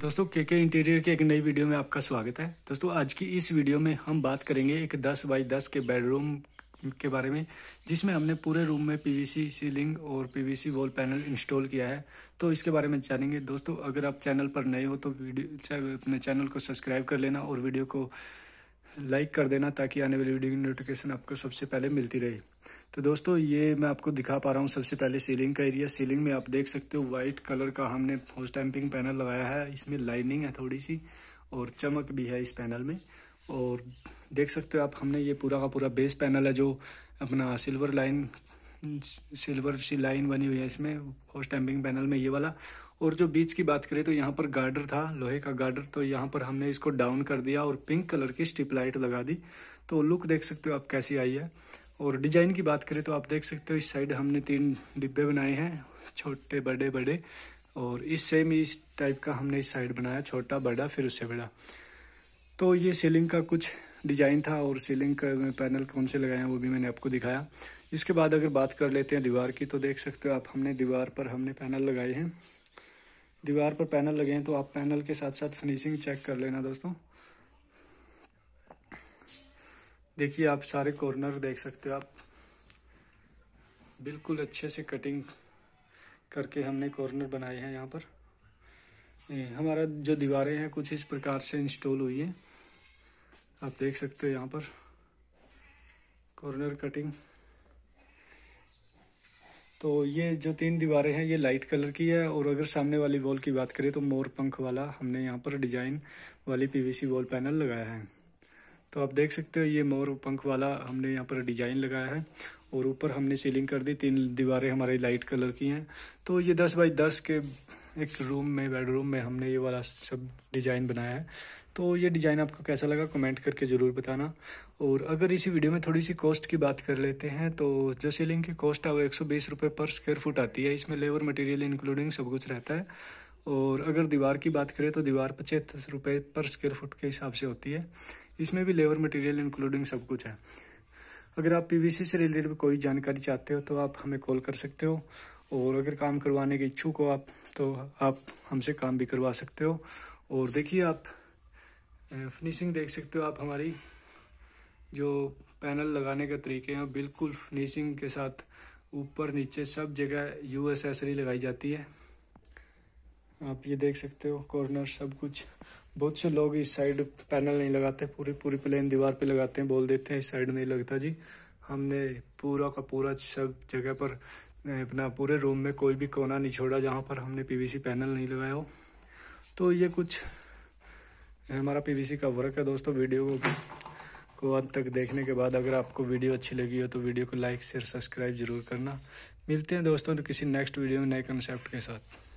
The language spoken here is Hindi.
दोस्तों के के इंटीरियर के एक नई वीडियो में आपका स्वागत है दोस्तों आज की इस वीडियो में हम बात करेंगे एक 10 बाई 10 के बेडरूम के बारे में जिसमें हमने पूरे रूम में पीवीसी सीलिंग और पीवीसी वॉल पैनल इंस्टॉल किया है तो इसके बारे में जानेंगे दोस्तों अगर आप चैनल पर नए हो तो वीडियो अपने चैनल को सब्सक्राइब कर लेना और वीडियो को लाइक कर देना ताकि आने वाली वीडियो की नोटिफिकेशन आपको सबसे पहले मिलती रहे तो दोस्तों ये मैं आपको दिखा पा रहा हूँ सबसे पहले सीलिंग का एरिया सीलिंग में आप देख सकते हो व्हाइट कलर का हमने होस्ट टैंपिंग पैनल लगाया है इसमें लाइनिंग है थोड़ी सी और चमक भी है इस पैनल में और देख सकते हो आप हमने ये पूरा का पूरा बेस पैनल है जो अपना silver line silver C line बनी हुई है इसमें होस्ट टैंपिंग पैनल में ये वाला और जो बीच की बात करें तो यहाँ पर गार्डर था लोहे का गार्डर तो यहाँ पर हमने इसको डाउन कर दिया और पिंक कलर की स्ट्रिप लाइट लगा दी तो लुक देख सकते हो आप कैसी आई है और डिजाइन की बात करें तो आप देख सकते हो इस साइड हमने तीन डिब्बे बनाए हैं छोटे बड़े बड़े और इस सेम इस टाइप का हमने इस साइड बनाया छोटा बड़ा फिर उससे बड़ा तो ये सीलिंग का कुछ डिजाइन था और सीलिंग का पैनल कौन से लगाए हैं वो भी मैंने आपको दिखाया इसके बाद अगर बात कर लेते हैं दीवार की तो देख सकते हो आप हमने दीवार पर हमने पैनल लगाए हैं दीवार पर पैनल लगे हैं तो आप पैनल के साथ साथ फिनिशिंग चेक कर लेना दोस्तों देखिए आप सारे कॉर्नर देख सकते हो आप बिल्कुल अच्छे से कटिंग करके हमने कॉर्नर बनाए हैं यहाँ पर हमारा जो दीवारें हैं कुछ इस प्रकार से इंस्टॉल हुई है आप देख सकते हो यहाँ पर कॉर्नर कटिंग तो ये जो तीन दीवारें हैं ये लाइट कलर की है और अगर सामने वाली वॉल की बात करें तो मोर पंख वाला हमने यहाँ पर डिजाइन वाली पीवीसी वॉल पैनल लगाया है तो आप देख सकते हो ये मोर पंख वाला हमने यहाँ पर डिजाइन लगाया है और ऊपर हमने सीलिंग कर दी तीन दीवारें हमारी लाइट कलर की हैं तो ये दस बाई दस के एक रूम में बेडरूम में हमने ये वाला सब डिज़ाइन बनाया है तो ये डिज़ाइन आपको कैसा लगा कमेंट करके ज़रूर बताना और अगर इसी वीडियो में थोड़ी सी कॉस्ट की बात कर लेते हैं तो जो सीलिंग की कॉस्ट है वो एक सौ बीस रुपये पर स्क्वायर फुट आती है इसमें लेबर मटेरियल इंक्लूडिंग सब कुछ रहता है और अगर दीवार की बात करें तो दीवार पचहत्तर रुपये पर स्क्वायर फुट के हिसाब से होती है इसमें भी लेबर मटेरियल इंक्लूडिंग सब कुछ है अगर आप पीवीसी से रिलेटेड कोई जानकारी चाहते हो तो आप हमें कॉल कर सकते हो और अगर काम करवाने के इच्छुक हो आप तो आप हमसे काम भी करवा सकते हो और देखिए आप फिनिशिंग देख सकते हो आप हमारी जो पैनल लगाने के तरीके हैं बिल्कुल फिनिशिंग के साथ ऊपर नीचे सब जगह यू एसेसरी लगाई जाती है आप ये देख सकते हो कॉर्नर सब कुछ बहुत से लोग इस साइड पैनल नहीं लगाते पूरी पूरी प्लेन दीवार पे लगाते हैं बोल देते हैं इस साइड नहीं लगता जी हमने पूरा का पूरा सब जगह पर अपना पूरे रूम में कोई भी कोना नहीं छोड़ा जहाँ पर हमने पीवीसी पैनल नहीं लगाया हो तो ये कुछ हमारा पीवीसी का वर्क है दोस्तों वीडियो को अंत तक देखने के बाद अगर आपको वीडियो अच्छी लगी हो तो वीडियो को लाइक शेयर सब्सक्राइब जरूर करना मिलते हैं दोस्तों तो किसी नेक्स्ट वीडियो में नए कंसेप्ट के साथ